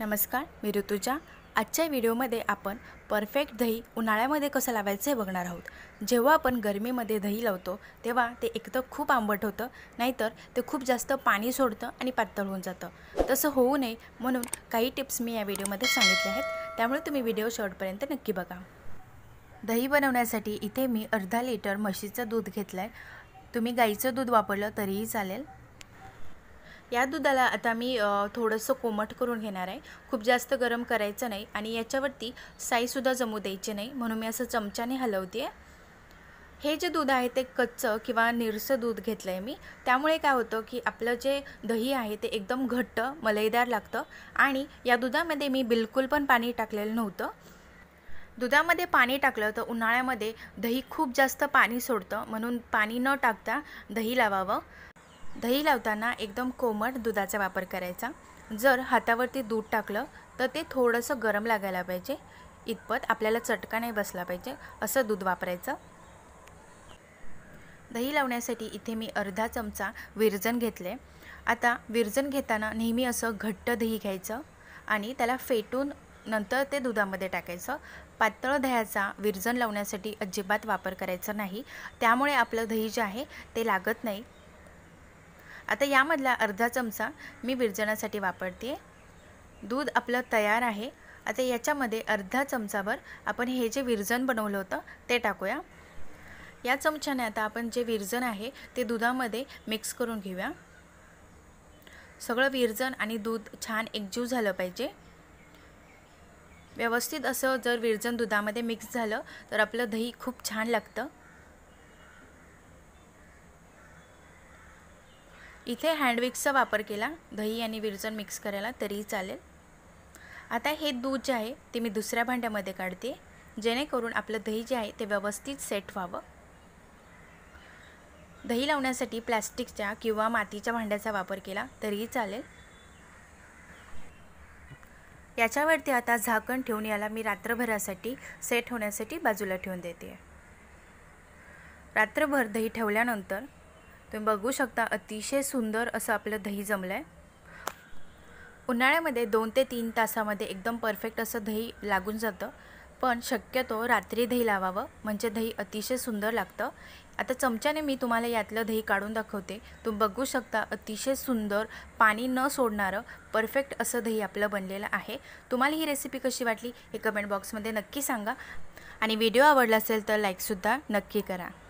नमस्कार मी ऋतुजा आजच्या व्हिडिओमध्ये आपण परफेक्ट दही उन्हाळ्यामध्ये कसं लावायचं हे बघणार आहोत जेव्हा आपण गरमीमध्ये दही लावतो तेव्हा ते एक तर खूप आंबट होतं नाहीतर ते खूप जास्त पाणी सोडतं आणि पातळ होऊन जातं तसं होऊ नये म्हणून काही टिप्स मी या व्हिडिओमध्ये सांगितले आहेत त्यामुळे तुम्ही व्हिडिओ शेवटपर्यंत नक्की बघा दही बनवण्यासाठी इथे मी अर्धा लिटर म्हशीचं दूध घेतलं आहे तुम्ही गाईचं दूध वापरलं तरीही चालेल या दुधाला आता मी थोडंसं कोमट करून घेणार आहे खूप जास्त गरम करायचं नाही आणि याच्यावरती साईसुद्धा जमू द्यायची नाही म्हणून मी असं चमच्याने हलवते हे जे दूध आहे ते कच्चं किंवा निरसं दूध घेतलं आहे मी त्यामुळे काय होतं की आपलं जे दही आहे ते एकदम घट्ट मलईदार लागतं आणि या दुधामध्ये मी बिलकुल पण पाणी टाकलेलं नव्हतं दुधामध्ये पाणी टाकलं तर उन्हाळ्यामध्ये दही खूप जास्त पाणी सोडतं म्हणून पाणी न टाकता दही लावावं दही लावताना एकदम कोमट दुधाचा वापर करायचा जर हातावरती दूध टाकलं तर ते थोडंसं गरम लागायला पाहिजे इतपत आपल्याला चटका नाही बसला पाहिजे असं दूध वापरायचं दही लावण्यासाठी इथे मी अर्धा चमचा विरजन घेतले आता विरजन घेताना नेहमी असं घट्ट दही घ्यायचं आणि त्याला फेटून नंतर ते दुधामध्ये टाकायचं पातळ दह्याचा विरजन लावण्यासाठी अजिबात वापर करायचा नाही त्यामुळे आपलं दही जे आहे ते लागत नाही आता यामधला अर्धा चमचा मी विरजनासाठी वापरते दूध आपलं तयार आहे आता याच्यामध्ये अर्धा चमचाभर आपण हे जे विरजन बनवलं होतं ते टाकूया या चमच्याने आता आपण जे विरजन आहे ते दुधामध्ये मिक्स करून घेऊया सगळं विरजन आणि दूध छान एकजीव झालं पाहिजे व्यवस्थित असं जर विरजन दुधामध्ये मिक्स झालं तर आपलं दही खूप छान लागतं इथे हँडविक्सचा वापर केला दही आणि विरजण मिक्स करायला तरीही चालेल आता हे दूध जे आहे ते मी दुसऱ्या भांड्यामध्ये काढते जेणेकरून आपलं दही जे आहे ते व्यवस्थित सेट व्हावं दही लावण्यासाठी प्लॅस्टिकच्या किंवा मातीच्या भांड्याचा वापर केला तरीही चालेल याच्यावरती आता झाकण ठेवून याला मी रात्रभरासाठी सेट होण्यासाठी बाजूला ठेवून देते रात्रभर दही ठेवल्यानंतर तुम्ही बघू शकता अतिशय सुंदर असं आपलं दही जमलं आहे उन्हाळ्यामध्ये दोन ते तीन तासामध्ये एकदम परफेक्ट असं दही लागून जातं पण शक्यतो रात्री दही लावावं म्हणजे दही अतिशय सुंदर लागतं आता चमच्याने मी तुम्हाला यातलं दही काढून दाखवते तुम्ही बघू शकता अतिशय सुंदर पाणी न सोडणारं परफेक्ट असं दही आपलं बनलेलं आहे तुम्हाला ही रेसिपी कशी वाटली हे कमेंट बॉक्समध्ये नक्की सांगा आणि व्हिडिओ आवडला असेल तर लाईकसुद्धा नक्की करा